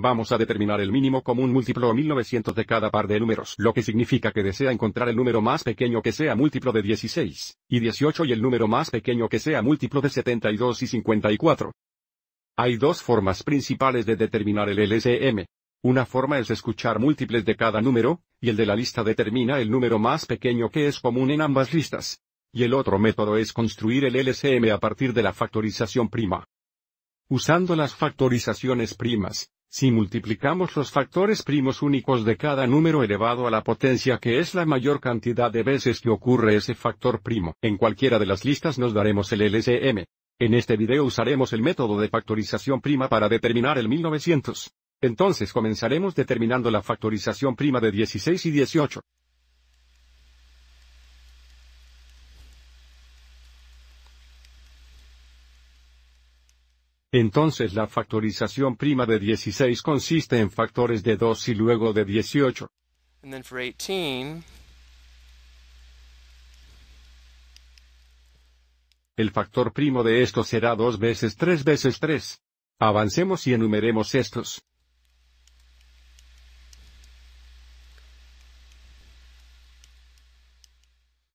Vamos a determinar el mínimo común múltiplo o 1900 de cada par de números, lo que significa que desea encontrar el número más pequeño que sea múltiplo de 16 y 18 y el número más pequeño que sea múltiplo de 72 y 54. Hay dos formas principales de determinar el LSM. Una forma es escuchar múltiples de cada número, y el de la lista determina el número más pequeño que es común en ambas listas. Y el otro método es construir el LSM a partir de la factorización prima. Usando las factorizaciones primas, si multiplicamos los factores primos únicos de cada número elevado a la potencia que es la mayor cantidad de veces que ocurre ese factor primo, en cualquiera de las listas nos daremos el LCM. En este video usaremos el método de factorización prima para determinar el 1900. Entonces comenzaremos determinando la factorización prima de 16 y 18. Entonces la factorización prima de 16 consiste en factores de 2 y luego de 18. 18 el factor primo de esto será 2 veces 3 veces 3. Avancemos y enumeremos estos.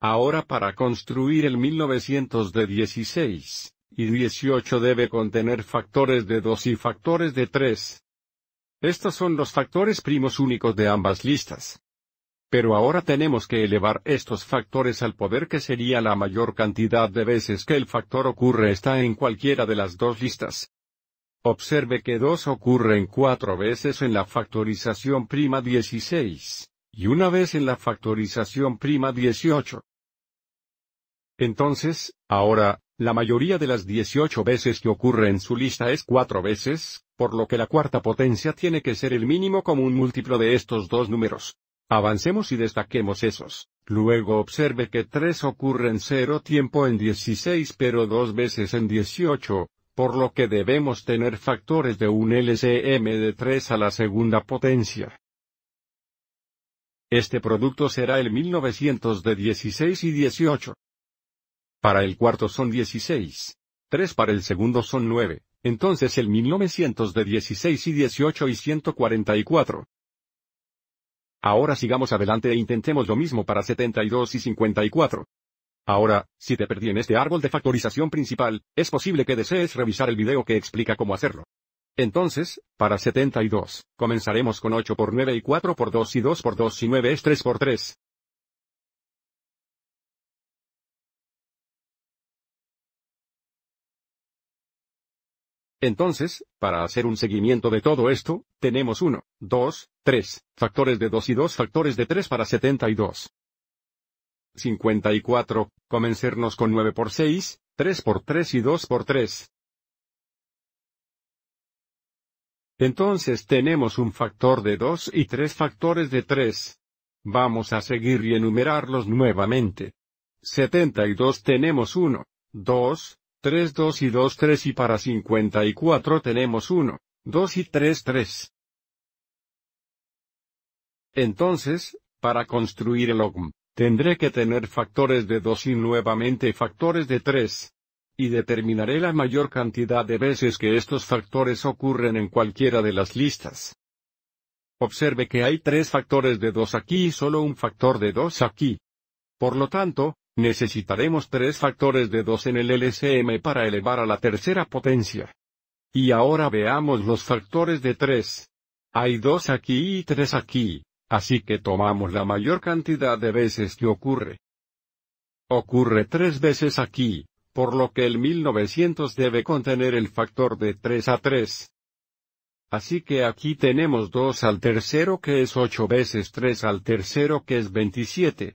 Ahora para construir el 1900 de 16, y 18 debe contener factores de 2 y factores de 3. Estos son los factores primos únicos de ambas listas. Pero ahora tenemos que elevar estos factores al poder que sería la mayor cantidad de veces que el factor ocurre está en cualquiera de las dos listas. Observe que 2 ocurren 4 veces en la factorización prima 16, y una vez en la factorización prima 18. Entonces, ahora, la mayoría de las 18 veces que ocurre en su lista es 4 veces, por lo que la cuarta potencia tiene que ser el mínimo común múltiplo de estos dos números. Avancemos y destaquemos esos. Luego observe que 3 ocurre en 0 tiempo en 16 pero 2 veces en 18, por lo que debemos tener factores de un LCM de 3 a la segunda potencia. Este producto será el 1900 de 16 y 18. Para el cuarto son 16. 3 para el segundo son 9. Entonces el 1900 de 16 y 18 y 144. Ahora sigamos adelante e intentemos lo mismo para 72 y 54. Ahora, si te perdí en este árbol de factorización principal, es posible que desees revisar el video que explica cómo hacerlo. Entonces, para 72, comenzaremos con 8 por 9 y 4 por 2 y 2 por 2 y 9 es 3 por 3. Entonces, para hacer un seguimiento de todo esto, tenemos 1, 2, 3, factores de 2 y 2 factores de 3 para 72. 54, comencernos con 9 por 6, 3 por 3 y 2 por 3. Entonces tenemos un factor de 2 y 3 factores de 3. Vamos a seguir y enumerarlos nuevamente. 72 tenemos 1, 2, 3 2 y 2 3 y para 54 tenemos 1, 2 y 3 3. Entonces, para construir el OGM, tendré que tener factores de 2 y nuevamente factores de 3. Y determinaré la mayor cantidad de veces que estos factores ocurren en cualquiera de las listas. Observe que hay 3 factores de 2 aquí y solo un factor de 2 aquí. Por lo tanto, Necesitaremos tres factores de 2 en el LCM para elevar a la tercera potencia. Y ahora veamos los factores de 3. Hay 2 aquí y 3 aquí, así que tomamos la mayor cantidad de veces que ocurre. Ocurre tres veces aquí, por lo que el 1900 debe contener el factor de 3 a 3. Así que aquí tenemos 2 al tercero que es 8 veces 3 al tercero que es 27.